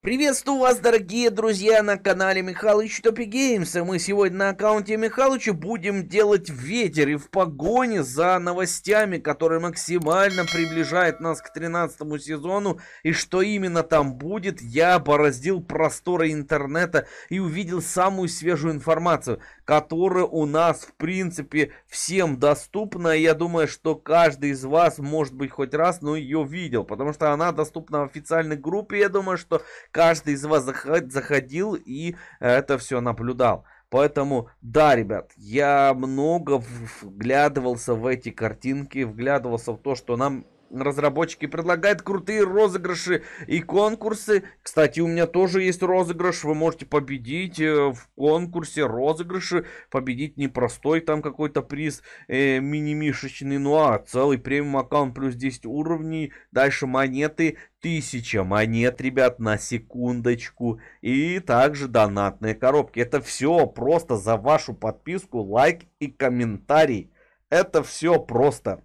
Приветствую вас, дорогие друзья, на канале Михалыч Топи Геймс. мы сегодня на аккаунте Михалыча будем делать ветер и в погоне за новостями, которые максимально приближают нас к 13 сезону. И что именно там будет, я бороздил просторы интернета и увидел самую свежую информацию, которая у нас, в принципе, всем доступна. я думаю, что каждый из вас, может быть, хоть раз, но ее видел, потому что она доступна в официальной группе. Я думаю, что каждый из вас заходил и э, это все наблюдал. Поэтому, да, ребят, я много вглядывался в эти картинки, вглядывался в то, что нам разработчики предлагают крутые розыгрыши и конкурсы. Кстати, у меня тоже есть розыгрыш. Вы можете победить э, в конкурсе розыгрыши. Победить не простой там какой-то приз э, мини-мишечный, ну а целый премиум аккаунт плюс 10 уровней. Дальше монеты, тысяча монет, ребят, на секундочку. И также донатные коробки. Это все просто за вашу подписку, лайк и комментарий. Это все просто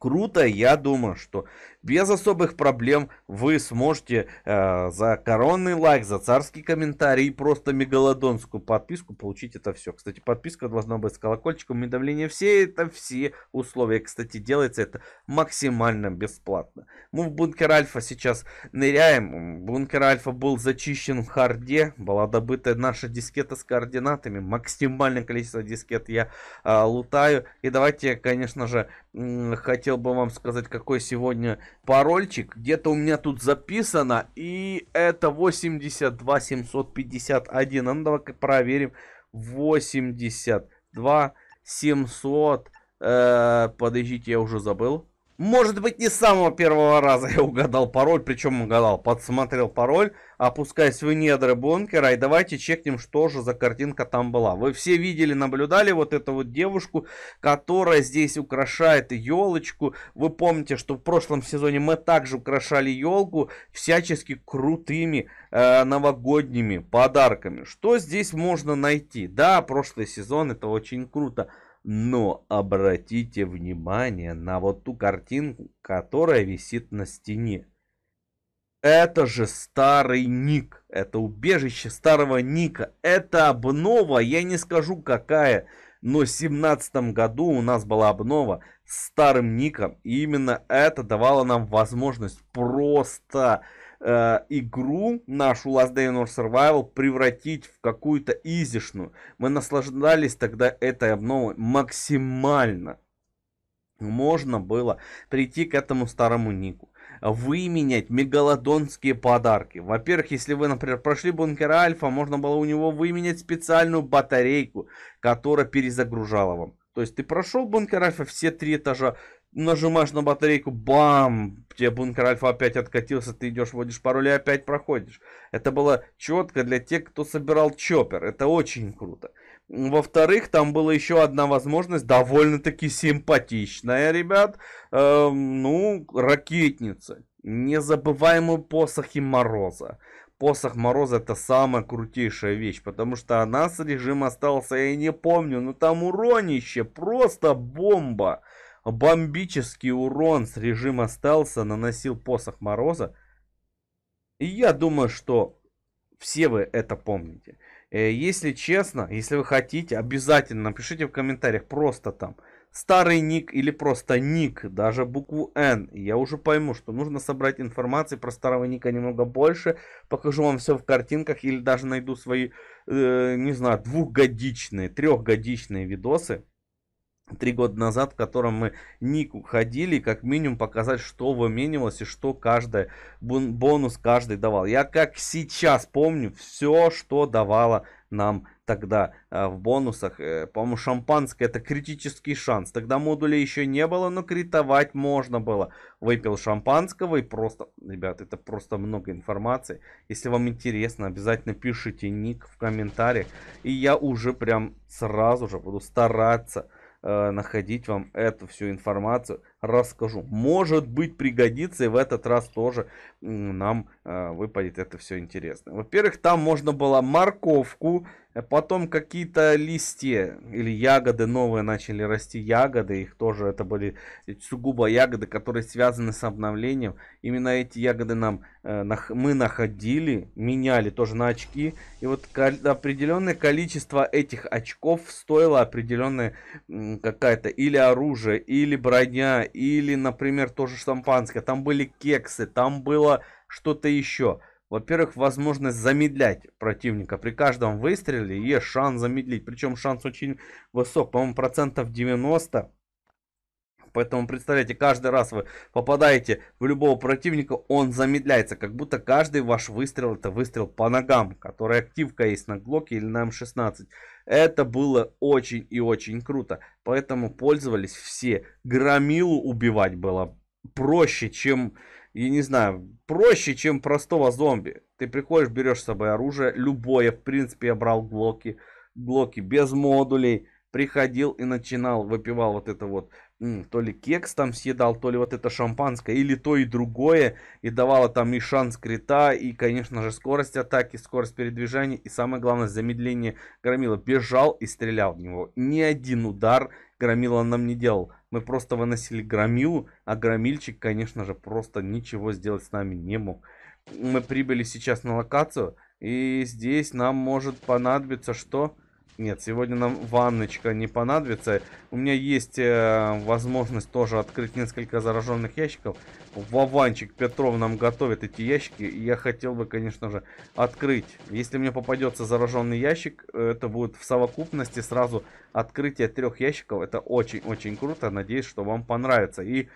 круто. Я думаю, что без особых проблем вы сможете э, за коронный лайк, за царский комментарий и просто мегалодонскую подписку получить это все. Кстати, подписка должна быть с колокольчиком и давление все. Это все условия. Кстати, делается это максимально бесплатно. Мы в бункер Альфа сейчас ныряем. Бункер Альфа был зачищен в харде. Была добыта наша дискета с координатами. Максимальное количество дискет я э, лутаю. И давайте, конечно же, хотел бы вам сказать, какой сегодня парольчик где-то у меня тут записано, и это 82 751. А ну давай проверим. 82 700... Э, подождите, я уже забыл. Может быть, не с самого первого раза я угадал пароль, причем угадал, подсмотрел пароль, опускаясь в недры бункера, и давайте чекнем, что же за картинка там была. Вы все видели, наблюдали вот эту вот девушку, которая здесь украшает елочку. Вы помните, что в прошлом сезоне мы также украшали елку всячески крутыми э, новогодними подарками. Что здесь можно найти? Да, прошлый сезон, это очень круто. Но обратите внимание на вот ту картинку, которая висит на стене. Это же старый Ник. Это убежище старого Ника. Это обнова, я не скажу какая. Но в 2017 году у нас была обнова с старым Ником. И именно это давало нам возможность просто э, игру нашу Last Day on Survival превратить в какую-то изишную. Мы наслаждались тогда этой обновой максимально. Можно было прийти к этому старому нику выменять мегалодонские подарки. Во-первых, если вы, например, прошли бункер Альфа, можно было у него выменять специальную батарейку, которая перезагружала вам. То есть ты прошел бункер Альфа, все три этажа, нажимаешь на батарейку, бам, тебе бункер альфа опять откатился, ты идешь, вводишь пароль и опять проходишь. Это было четко для тех, кто собирал чоппер. Это очень круто. Во-вторых, там была еще одна возможность, довольно-таки симпатичная, ребят. Эм, ну, ракетница. Незабываемый посох и Мороза. Посох Мороза это самая крутейшая вещь, потому что она с режим остался, а я не помню, но ну, там уронище, просто бомба бомбический урон с режима остался наносил посох Мороза. И я думаю, что все вы это помните. Э, если честно, если вы хотите, обязательно напишите в комментариях просто там старый ник или просто ник, даже букву N. я уже пойму, что нужно собрать информации про старого ника немного больше. Покажу вам все в картинках или даже найду свои, э, не знаю, двухгодичные, трехгодичные видосы три года назад, в котором мы Нику ходили, как минимум показать, что выменивалось и что каждый, бонус каждый давал. Я как сейчас помню все, что давало нам тогда э, в бонусах. Э, По-моему, шампанское это критический шанс. Тогда модулей еще не было, но критовать можно было. Выпил шампанского и просто... Ребят, это просто много информации. Если вам интересно, обязательно пишите ник в комментариях. И я уже прям сразу же буду стараться Э, находить вам эту всю информацию расскажу. Может быть пригодится и в этот раз тоже нам э, выпадет это все интересно. Во-первых, там можно было морковку, э, потом какие-то листья или ягоды новые начали расти, ягоды, их тоже это были сугубо ягоды, которые связаны с обновлением. Именно эти ягоды нам э, мы находили, меняли тоже на очки. И вот определенное количество этих очков стоило определенное какая-то или оружие, или броня, или, например, тоже шампанское. Там были кексы, там было что-то еще. Во-первых, возможность замедлять противника. При каждом выстреле есть шанс замедлить. Причем шанс очень высок, по-моему, процентов 90. Поэтому, представляете, каждый раз вы попадаете в любого противника, он замедляется. Как будто каждый ваш выстрел это выстрел по ногам, которая активка есть на Глоке или на М16. Это было очень и очень круто. Поэтому пользовались все. Громилу убивать было проще, чем, я не знаю, проще, чем простого зомби. Ты приходишь, берешь с собой оружие, любое, в принципе, я брал глоки, глоки без модулей, приходил и начинал, выпивал вот это вот то ли кекс там съедал, то ли вот это шампанское, или то и другое, и давало там и шанс крита, и, конечно же, скорость атаки, скорость передвижения, и самое главное, замедление Громила. Бежал и стрелял в него. Ни один удар Громила нам не делал. Мы просто выносили Громилу, а Громильчик, конечно же, просто ничего сделать с нами не мог. Мы прибыли сейчас на локацию, и здесь нам может понадобиться что? Нет, сегодня нам ванночка не понадобится. У меня есть э, возможность тоже открыть несколько зараженных ящиков. Вованчик Петров нам готовит эти ящики. И я хотел бы, конечно же, открыть. Если мне попадется зараженный ящик, э, это будет в совокупности сразу открытие трех ящиков. Это очень-очень круто. Надеюсь, что вам понравится. И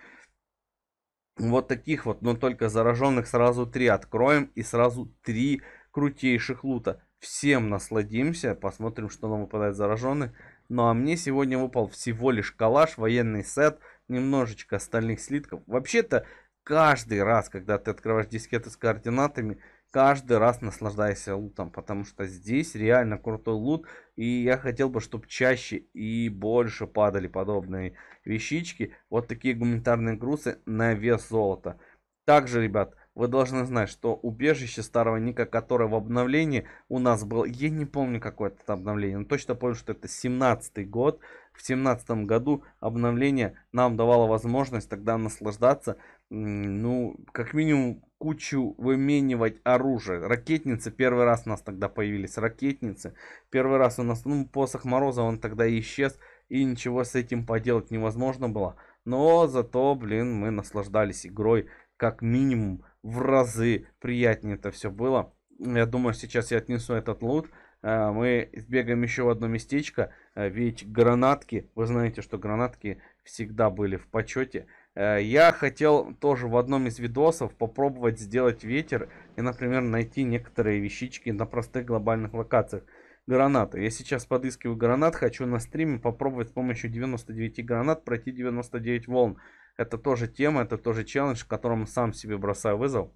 вот таких вот, но только зараженных сразу три откроем. И сразу три крутейших лута. Всем насладимся, посмотрим, что нам выпадает зараженный. Ну а мне сегодня выпал всего лишь калаш, военный сет, немножечко остальных слитков. Вообще-то, каждый раз, когда ты открываешь дискеты с координатами, каждый раз наслаждайся лутом, потому что здесь реально крутой лут, и я хотел бы, чтобы чаще и больше падали подобные вещички, вот такие гуманитарные грузы на вес золота. Также, ребят, вы должны знать, что убежище старого ника, которое в обновлении у нас было... Я не помню, какое это обновление, но точно помню, что это 17 год. В 17 году обновление нам давало возможность тогда наслаждаться, ну, как минимум, кучу выменивать оружие. Ракетницы, первый раз у нас тогда появились ракетницы. Первый раз у нас, ну, посох Мороза, он тогда исчез, и ничего с этим поделать невозможно было. Но зато, блин, мы наслаждались игрой как минимум в разы приятнее это все было. Я думаю, сейчас я отнесу этот лут. Э, мы сбегаем еще в одно местечко, э, ведь гранатки, вы знаете, что гранатки всегда были в почете. Э, я хотел тоже в одном из видосов попробовать сделать ветер и, например, найти некоторые вещички на простых глобальных локациях граната. Я сейчас подыскиваю гранат, хочу на стриме попробовать с помощью 99 гранат пройти 99 волн. Это тоже тема, это тоже челлендж, которым сам себе бросаю вызов.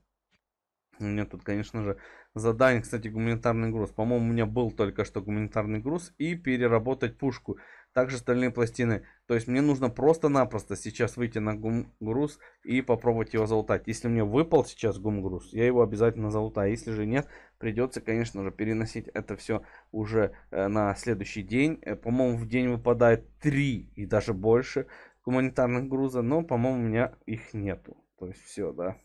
У меня тут, конечно же, задание, кстати, гуманитарный груз. По-моему, у меня был только что гуманитарный груз и переработать пушку также стальные пластины. То есть мне нужно просто-напросто сейчас выйти на гум-груз и попробовать его залутать. Если мне выпал сейчас гум-груз, я его обязательно залутаю. А если же нет, придется, конечно же, переносить это все уже э, на следующий день. Э, по-моему, в день выпадает 3 и даже больше гуманитарных груза, но, по-моему, у меня их нету. То есть все, да.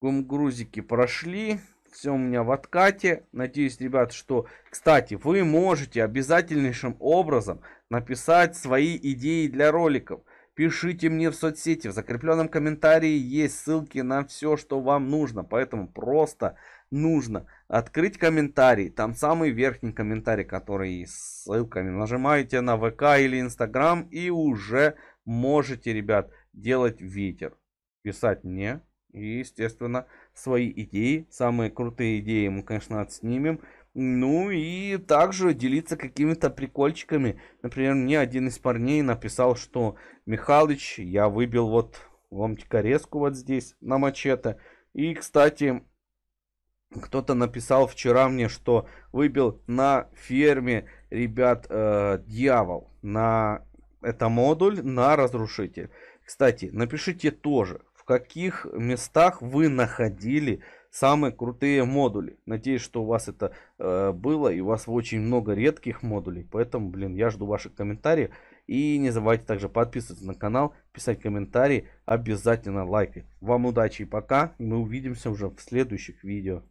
Гум-грузики прошли все у меня в откате. Надеюсь, ребят, что... Кстати, вы можете обязательнейшим образом написать свои идеи для роликов. Пишите мне в соцсети, в закрепленном комментарии есть ссылки на все, что вам нужно. Поэтому просто нужно открыть комментарий. Там самый верхний комментарий, который с ссылками. Нажимаете на ВК или Инстаграм и уже можете, ребят, делать ветер. Писать мне, и, естественно, свои идеи, самые крутые идеи мы, конечно, отснимем. Ну и также делиться какими-то прикольчиками. Например, мне один из парней написал, что Михалыч, я выбил вот ломтика резку вот здесь на мачете. И, кстати, кто-то написал вчера мне, что выбил на ферме, ребят, э, дьявол. На это модуль, на разрушитель. Кстати, напишите тоже, в каких местах вы находили самые крутые модули. Надеюсь, что у вас это э, было, и у вас очень много редких модулей. Поэтому, блин, я жду ваших комментариев. И не забывайте также подписываться на канал, писать комментарии, обязательно лайкать. Вам удачи и пока. мы увидимся уже в следующих видео.